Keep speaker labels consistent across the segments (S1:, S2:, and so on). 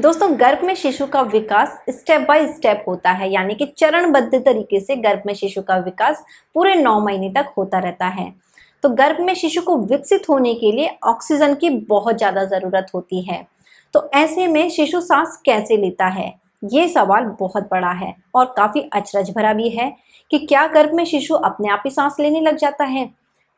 S1: दोस्तों गर्भ में शिशु का विकास स्टेप बाय स्टेप होता है यानी कि चरणबद्ध तरीके से गर्भ में शिशु का विकास पूरे नौ महीने तक होता रहता है तो गर्भ में शिशु को विकसित होने के लिए ऑक्सीजन की बहुत ज़्यादा ज़रूरत होती है तो ऐसे में शिशु सांस कैसे लेता है ये सवाल बहुत बड़ा है और काफ़ी अचरज भरा भी है कि क्या गर्भ में शिशु अपने आप ही सांस लेने लग जाता है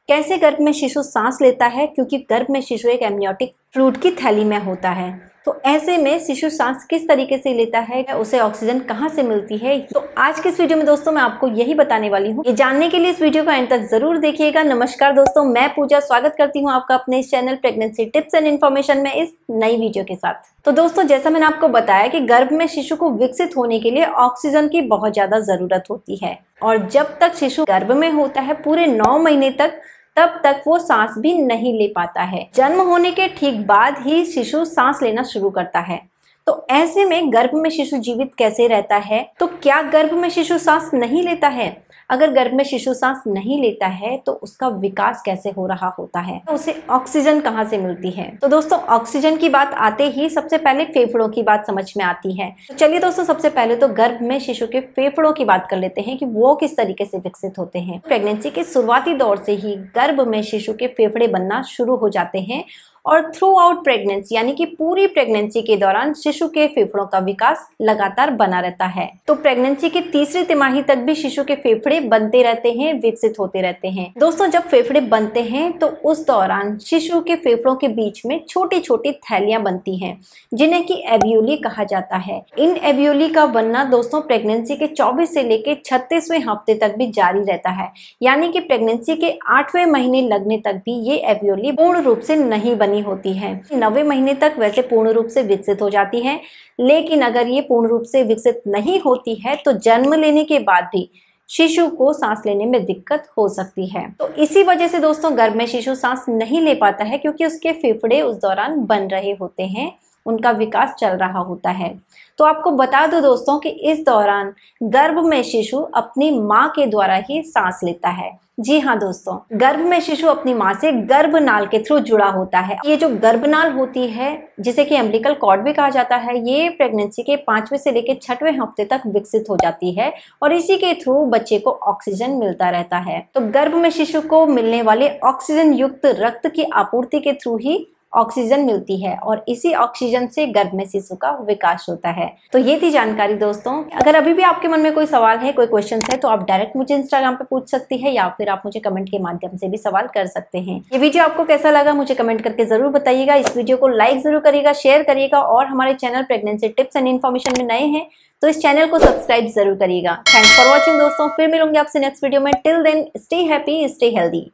S1: कैसे गर्भ में शिशु सांस लेता है क्योंकि गर्भ में शिशु एक एमनियोटिक फ्रूट की थैली में होता है तो ऐसे में शिशु सांस किस तरीके से लेता है उसे ऑक्सीजन कहाँ से मिलती है तो आज के इस वीडियो में दोस्तों मैं आपको यही बताने वाली हूँ ये जानने के लिए इस वीडियो को एंड तक जरूर देखिएगा नमस्कार दोस्तों मैं पूजा स्वागत करती हूँ आपका अपने इस channel pregnancy tips and information में इस नई वीडियो के साथ तो दोस्तों जैसा मैंने आपको बताया कि गर्भ में शिशु को विकसित होने के लिए ऑक्सीजन की बहुत ज्यादा जरूरत होती है और जब तक शिशु गर्भ में होता है पूरे नौ महीने तक तब तक वो सांस भी नहीं ले पाता है जन्म होने के ठीक बाद ही शिशु सांस लेना शुरू करता है तो ऐसे में गर्भ में शिशु जीवित कैसे रहता है तो क्या गर्भ में शिशु सांस नहीं लेता है अगर गर्भ में शिशु सांस नहीं लेता है तो उसका विकास कैसे हो रहा होता है तो उसे ऑक्सीजन कहाँ से मिलती है तो दोस्तों ऑक्सीजन की बात आते ही सबसे पहले फेफड़ों की बात समझ में आती है तो चलिए दोस्तों सबसे पहले तो गर्भ में शिशु के फेफड़ों की बात कर लेते हैं कि वो किस तरीके से विकसित होते हैं प्रेगनेंसी के शुरुआती दौर से ही गर्भ में शिशु के फेफड़े बनना शुरू हो जाते हैं और थ्रू आउट प्रेगनेंसी यानी कि पूरी प्रेगनेंसी के दौरान शिशु के फेफड़ों का विकास लगातार बना रहता है तो प्रेगनेंसी के तीसरी तिमाही तक भी शिशु के फेफड़े बनते रहते हैं विकसित होते रहते हैं दोस्तों जब फेफड़े बनते हैं तो उस दौरान शिशु के फेफड़ों के बीच में छोटी छोटी थैलियां बनती हैं जिन्हें की एब्यूली कहा जाता है इन एब्यूली का बनना दोस्तों प्रेगनेंसी के चौबीस से लेकर छत्तीसवें हफ्ते तक भी जारी रहता है यानी कि प्रेगनेंसी के आठवें महीने लगने तक भी ये एब्यूली पूर्ण रूप से नहीं बनी बनी होती है नवे महीने तक वैसे पूर्ण रूप से विकसित हो जाती है लेकिन अगर ये पूर्ण रूप से विकसित नहीं होती है तो जन्म लेने के बाद भी शिशु को सांस लेने में दिक्कत हो सकती है तो इसी वजह से दोस्तों गर्भ में शिशु सांस नहीं ले पाता है क्योंकि उसके फेफड़े उस दौरान बन रहे होते हैं उनका विकास चल रहा होता है तो आपको बता दो दोस्तों कि इस दौरान गर्भ में शिशु अपनी माँ के द्वारा ही सांस लेता है जी हाँ दोस्तों गर्भ में शिशु अपनी माँ से गर्भ नाल के थ्रू जुड़ा होता है ये जो गर्भ नाल होती है जिसे कि एम्बलिकल कॉर्ड भी कहा जाता है ये प्रेगनेंसी के पांचवें से लेकर छठवें हफ्ते तक विकसित हो जाती है और इसी के थ्रू बच्चे को ऑक्सीजन मिलता रहता है तो गर्भ में शिशु को मिलने वाले ऑक्सीजन युक्त रक्त की आपूर्ति के थ्रू ही ऑक्सीजन मिलती है और इसी ऑक्सीजन से गर्भ में शिशु का विकास होता है तो ये थी जानकारी दोस्तों अगर अभी भी आपके मन में कोई सवाल है कोई क्वेश्चन है तो आप डायरेक्ट मुझे इंस्टाग्राम पे पूछ सकती है या फिर आप मुझे कमेंट के माध्यम से भी सवाल कर सकते हैं ये वीडियो आपको कैसा लगा मुझे कमेंट करके जरूर बताइएगा इस वीडियो को लाइक जरूर करिएगा शेयर करिएगा और हमारे channel pregnancy tips and information में नए हैं तो इस चैनल को सब्सक्राइब जरूर करिएगा थैंक्स फॉर वॉचिंग दोस्तों फिर मिलूंगी आपसे नेक्स्ट वीडियो में till then stay happy stay healthy